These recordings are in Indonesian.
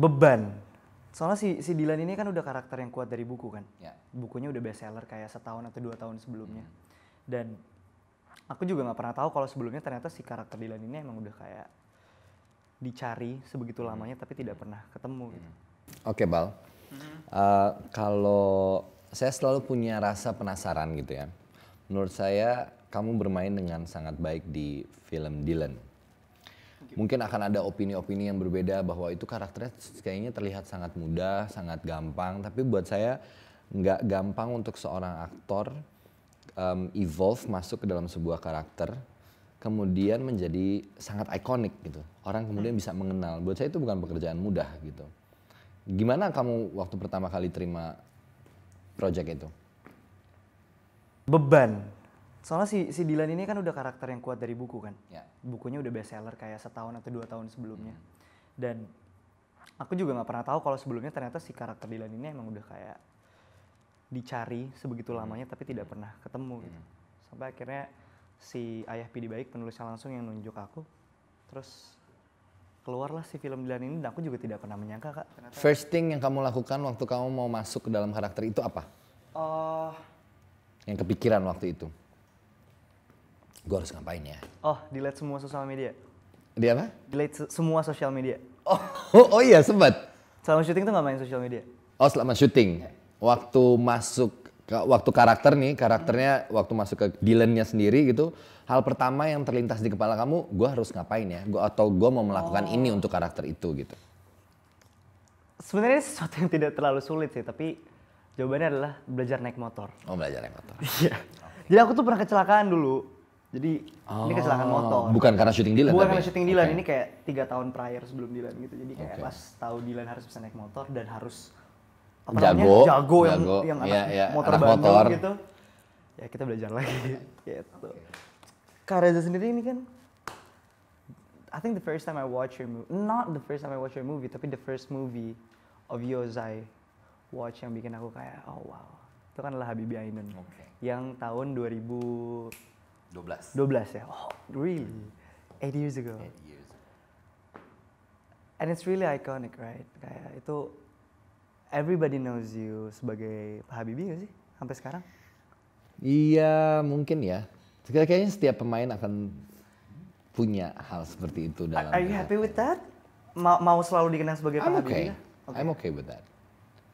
beban. Soalnya si, si Dylan ini kan udah karakter yang kuat dari buku kan. Ya. Bukunya udah bestseller kayak setahun atau dua tahun sebelumnya. Hmm. Dan aku juga nggak pernah tahu kalau sebelumnya ternyata si karakter Dylan ini emang udah kayak dicari sebegitu hmm. lamanya tapi tidak pernah ketemu gitu. Hmm. Oke Bal, hmm uh, kalau saya selalu punya rasa penasaran gitu ya. Menurut saya kamu bermain dengan sangat baik di film Dylan Gitu. mungkin akan ada opini-opini yang berbeda bahwa itu karakternya kayaknya terlihat sangat mudah, sangat gampang. Tapi buat saya nggak gampang untuk seorang aktor um, evolve masuk ke dalam sebuah karakter, kemudian menjadi sangat ikonik gitu. Orang kemudian bisa mengenal. Buat saya itu bukan pekerjaan mudah gitu. Gimana kamu waktu pertama kali terima project itu? Beban Soalnya si, si Dylan ini kan udah karakter yang kuat dari buku kan. ya. Bukunya udah bestseller kayak setahun atau dua tahun sebelumnya. Hmm. Dan aku juga nggak pernah tahu kalau sebelumnya ternyata si karakter Dylan ini emang udah kayak dicari sebegitu hmm. lamanya hmm. tapi tidak hmm. pernah ketemu gitu. Sampai akhirnya si ayah Pidi Baik penulisnya langsung yang nunjuk aku. Terus keluarlah si film Dylan ini dan aku juga tidak pernah menyangka kak. Ternyata... First thing yang kamu lakukan waktu kamu mau masuk ke dalam karakter itu apa? Uh... Yang kepikiran waktu itu? gue harus ngapain ya? Oh, delete semua sosial media? Di apa? Delete se semua sosial media. Oh, oh, oh iya sempat. Selama syuting tuh nggak main sosial media? Oh, selama syuting. Waktu masuk waktu karakter nih, karakternya hmm. waktu masuk ke Dylannya sendiri gitu, hal pertama yang terlintas di kepala kamu, gue harus ngapain ya? Gua atau gue mau melakukan oh. ini untuk karakter itu gitu? Sebenarnya sesuatu yang tidak terlalu sulit sih, tapi jawabannya adalah belajar naik motor. Oh belajar naik motor. Iya. Jadi aku tuh pernah kecelakaan dulu. Jadi oh, ini kecelakaan oh. motor. Bukan karena syuting Dylan. Bukan tapi? karena syuting Dylan, okay. ini kayak tiga tahun prior sebelum Dylan gitu. Jadi kayak okay. pas tahu Dylan harus bisa naik motor dan harus apa jago, namanya? jago, yang jago. yang iya, anak yeah, motor anak motor. gitu. Ya kita belajar lagi gitu. Kareza sendiri ini kan I think the first time I watch your movie, not the first time I watch your movie, tapi the first movie of yours I watch yang bikin aku kayak oh wow. Itu kan lah Habibie Ainun. Okay. Yang tahun 2000 12. 12 ya. Oh, really? Mm. 8 years ago. Eight years. And it's really iconic, right? Kayak itu everybody knows you sebagai Pak Habibie gak sih sampai sekarang? Iya, mungkin ya. Kayaknya setiap pemain akan punya hal seperti itu dalam. Are you happy with that? Mau, mau selalu dikenal sebagai Pak I'm Habibie? Okay. okay. I'm okay with that.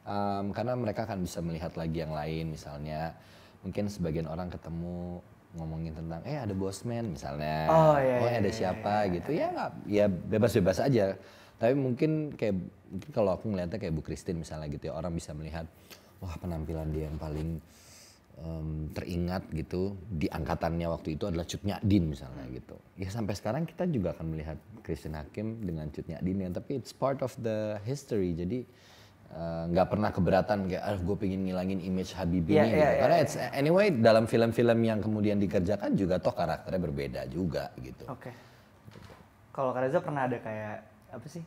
Um, karena mereka akan bisa melihat lagi yang lain, misalnya mungkin sebagian orang ketemu ngomongin tentang eh ada bosman misalnya oh, iya, oh iya, ada iya, iya, siapa iya, gitu ya nggak ya bebas-bebas aja tapi mungkin kayak mungkin kalau aku ngeliatnya kayak Bu Christine misalnya gitu ya orang bisa melihat wah penampilan dia yang paling um, teringat gitu di angkatannya waktu itu adalah Cut Nyadin misalnya gitu ya sampai sekarang kita juga akan melihat Christine Hakim dengan Cut Nyadin yang tapi it's part of the history jadi Eh, nggak uh, pernah keberatan kayak ah gue pingin ngilangin image Habibie yeah, ya, gitu. Yeah, Karena ya. it's, anyway dalam film-film yang kemudian dikerjakan juga toh karakternya berbeda juga gitu. Oke. Okay. Kalau Kareza pernah ada kayak apa sih?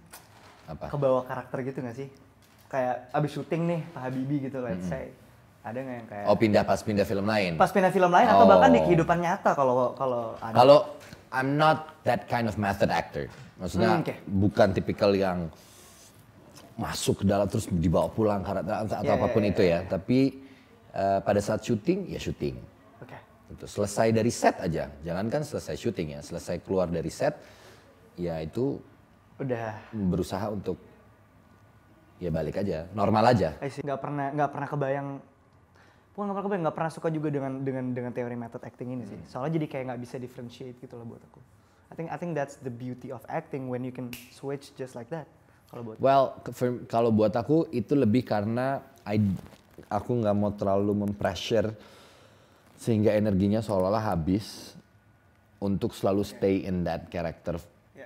Apa? Kebawa karakter gitu nggak sih? Kayak abis syuting nih Pak Habibie gitu let's mm -hmm. say ada nggak yang kayak oh pindah pas pindah film lain pas pindah film lain oh. atau bahkan di oh. kehidupan nyata kalau kalau ada kalau I'm not that kind of method actor maksudnya mm, okay. bukan tipikal yang masuk ke dalam terus dibawa pulang atau yeah, apapun yeah, itu ya. ya. ya. Tapi uh, pada saat syuting ya syuting. Oke. Okay. Gitu. Selesai dari set aja. Jangankan selesai syuting ya, selesai keluar dari set ya itu udah berusaha untuk ya balik aja, normal aja. Nggak pernah nggak pernah kebayang pun nggak pernah kebayang nggak pernah suka juga dengan dengan dengan teori method acting ini hmm. sih. Soalnya jadi kayak nggak bisa differentiate gitu loh buat aku. I think I think that's the beauty of acting when you can switch just like that. Kalau buat well, kalau buat aku itu lebih karena I, aku nggak mau terlalu mempressure sehingga energinya seolah-olah habis untuk selalu stay in that character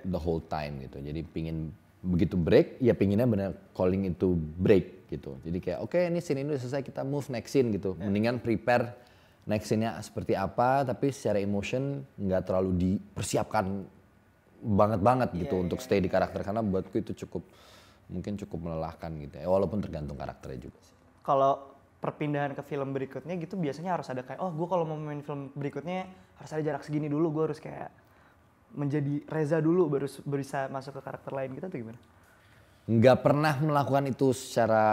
the whole time gitu. Jadi pingin begitu break, ya pinginnya benar calling itu break gitu. Jadi kayak oke okay, ini scene ini udah selesai kita move next scene gitu. Yeah. Mendingan prepare next scene-nya seperti apa tapi secara emotion nggak terlalu dipersiapkan banget banget gitu yeah, untuk yeah, stay di iya, karakter iya. karena buatku itu cukup mungkin cukup melelahkan gitu ya walaupun tergantung karakternya juga sih. kalau perpindahan ke film berikutnya gitu biasanya harus ada kayak oh gue kalau mau main film berikutnya harus ada jarak segini dulu gue harus kayak menjadi Reza dulu baru bisa masuk ke karakter lain gitu atau gimana? Nggak pernah melakukan itu secara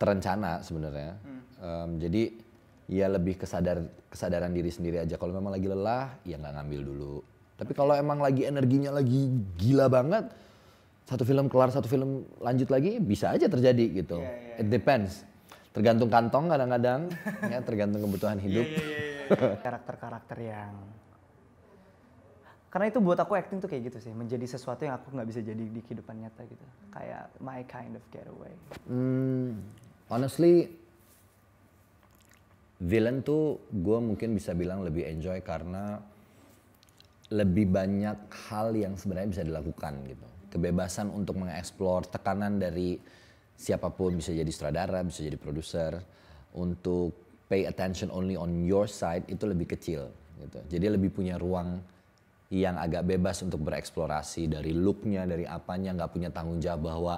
terencana sebenarnya. Hmm. Um, jadi ya lebih kesadar kesadaran diri sendiri aja. Kalau memang lagi lelah ya nggak ngambil dulu. Tapi kalau emang lagi energinya lagi gila banget, satu film kelar, satu film lanjut lagi, bisa aja terjadi gitu. Yeah, yeah. Iya. It depends. Tergantung kantong kadang-kadang, ya tergantung kebutuhan iya, hidup. Iya, Karakter-karakter yeah, yang karena itu buat aku acting tuh kayak gitu sih menjadi sesuatu yang aku nggak bisa jadi di kehidupan nyata gitu kayak my kind of getaway hmm, honestly villain tuh gue mungkin bisa bilang lebih enjoy karena lebih banyak hal yang sebenarnya bisa dilakukan gitu. Kebebasan untuk mengeksplor tekanan dari siapapun bisa jadi sutradara, bisa jadi produser untuk pay attention only on your side itu lebih kecil gitu. Jadi lebih punya ruang yang agak bebas untuk bereksplorasi dari looknya, dari apanya, nggak punya tanggung jawab bahwa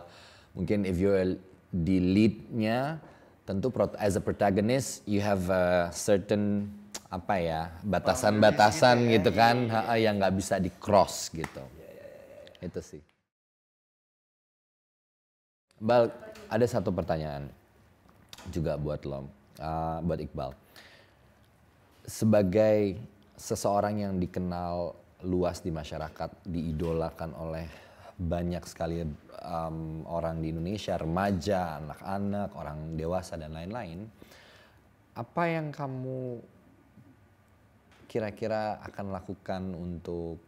mungkin if you're di leadnya tentu as a protagonist you have a certain apa ya batasan-batasan gitu, ya. gitu kan iya, iya, iya. yang nggak bisa di cross gitu itu sih Bal ada satu pertanyaan juga buat lo uh, buat Iqbal sebagai seseorang yang dikenal luas di masyarakat diidolakan oleh banyak sekali um, orang di Indonesia remaja anak-anak orang dewasa dan lain-lain apa yang kamu kira-kira akan lakukan untuk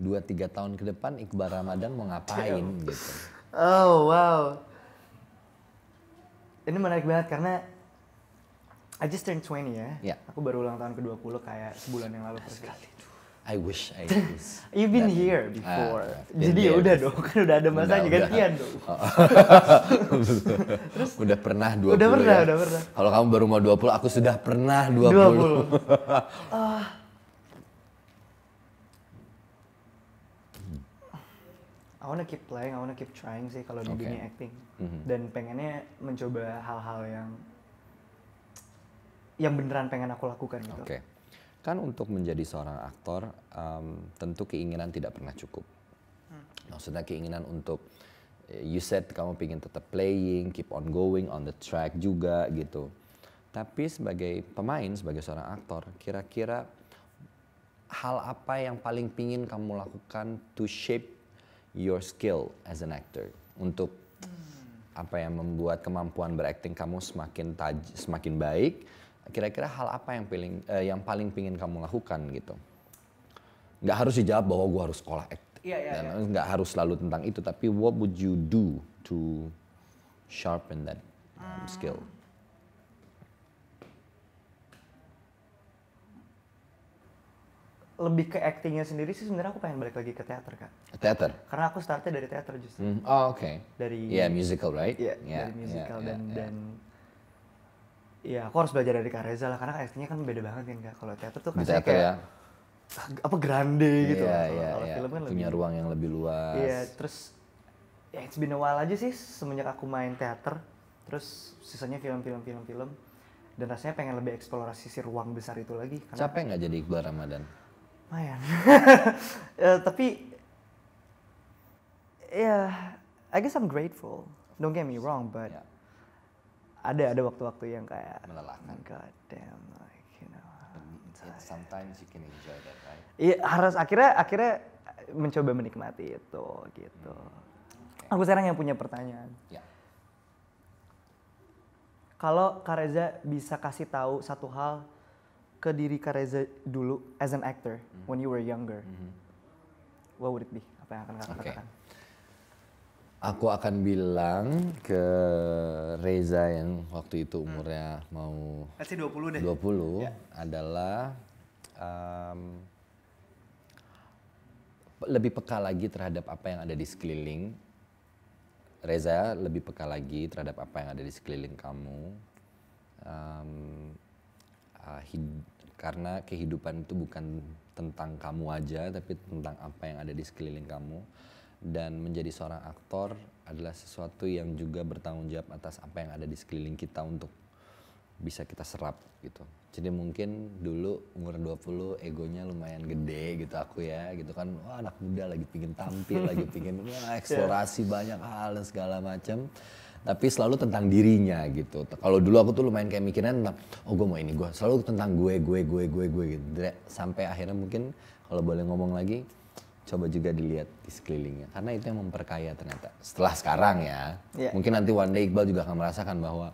dua tiga tahun ke depan Iqbal Ramadan mau ngapain Damn. gitu? Oh wow, ini menarik banget karena I just turned 20 ya. Yeah. Aku baru ulang tahun ke 20 kayak sebulan yang lalu. Sekali I wish I was. You've been here ah, before. Uh, been Jadi ya udah dong, kan udah ada masanya gantian dong. Terus udah pernah 20 Udah pernah, ya. udah pernah. Kalau kamu baru mau 20, aku sudah pernah 20. 20. uh, I wanna keep playing, I wanna keep trying sih kalau di okay. dunia acting. Mm -hmm. Dan pengennya mencoba hal-hal yang yang beneran pengen aku lakukan gitu. Okay Kan untuk menjadi seorang aktor um, tentu keinginan tidak pernah cukup. Hmm. Maksudnya keinginan untuk eh, you said kamu pingin tetap playing, keep on going on the track juga gitu. Tapi sebagai pemain, sebagai seorang aktor, kira-kira hal apa yang paling pingin kamu lakukan to shape your skill as an actor untuk hmm. apa yang membuat kemampuan berakting kamu semakin taj semakin baik, kira-kira hal apa yang paling uh, yang paling pingin kamu lakukan gitu nggak harus dijawab bahwa gue harus sekolah act yeah, yeah, yeah. nggak harus selalu tentang itu tapi what would you do to sharpen that um, skill hmm. lebih ke actingnya sendiri sih sebenarnya aku pengen balik lagi ke teater kak. Teater. Karena aku startnya dari teater justru. Mm. Oh oke. Okay. Dari. Yeah musical right. Yeah, yeah, dari musical yeah, dan yeah, dan Iya, aku harus belajar dari Kak Reza lah karena actingnya kan beda banget kan Kak. Kalau teater tuh kan kayak ya. apa grande yeah, gitu. Iya, iya, iya. Kan punya lebih, ruang yang lebih luas. Iya, terus ya it's been a while aja sih semenjak aku main teater. Terus sisanya film-film film-film dan rasanya pengen lebih eksplorasi si ruang besar itu lagi. Karena Capek nggak jadi Iqbal Ramadan? Lumayan. ya, tapi ya yeah, I guess I'm grateful. Don't get me wrong, but yeah ada ada waktu-waktu yang kayak melelahkan. Oh God damn, like you know. But sometimes you can enjoy that, right? Iya harus akhirnya akhirnya mencoba menikmati itu gitu. Hmm, okay. Aku sekarang yang punya pertanyaan. Yeah. Kalau Kareza bisa kasih tahu satu hal ke diri Kareza dulu as an actor mm-hmm. when you were younger, mm-hmm. what would it be? Apa yang akan kakak okay. katakan? Aku akan bilang ke Reza yang waktu itu hmm. umurnya hmm. mau Let's say 20 deh. 20 yeah. adalah um, lebih peka lagi terhadap apa yang ada di sekeliling. Reza lebih peka lagi terhadap apa yang ada di sekeliling kamu. Um, uh, karena kehidupan itu bukan tentang kamu aja, tapi tentang apa yang ada di sekeliling kamu dan menjadi seorang aktor adalah sesuatu yang juga bertanggung jawab atas apa yang ada di sekeliling kita untuk bisa kita serap gitu. Jadi mungkin dulu umur 20 egonya lumayan gede gitu aku ya gitu kan wah anak muda lagi pingin tampil lagi pingin wah iya. eksplorasi yeah. banyak hal dan segala macam tapi selalu tentang dirinya gitu. Kalau dulu aku tuh lumayan kayak mikirnya tentang oh gue mau ini gue selalu tentang gue gue gue gue gue gitu. Sampai akhirnya mungkin kalau boleh ngomong lagi coba juga dilihat di sekelilingnya karena itu yang memperkaya ternyata setelah sekarang ya yeah. mungkin nanti one day Iqbal juga akan merasakan bahwa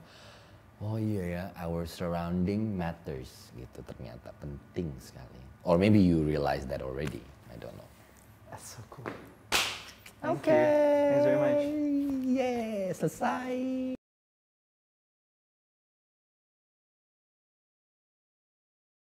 oh iya ya our surrounding matters gitu ternyata penting sekali or maybe you realize that already I don't know that's so cool Oke. Okay. Thanks very much. Yeah, selesai.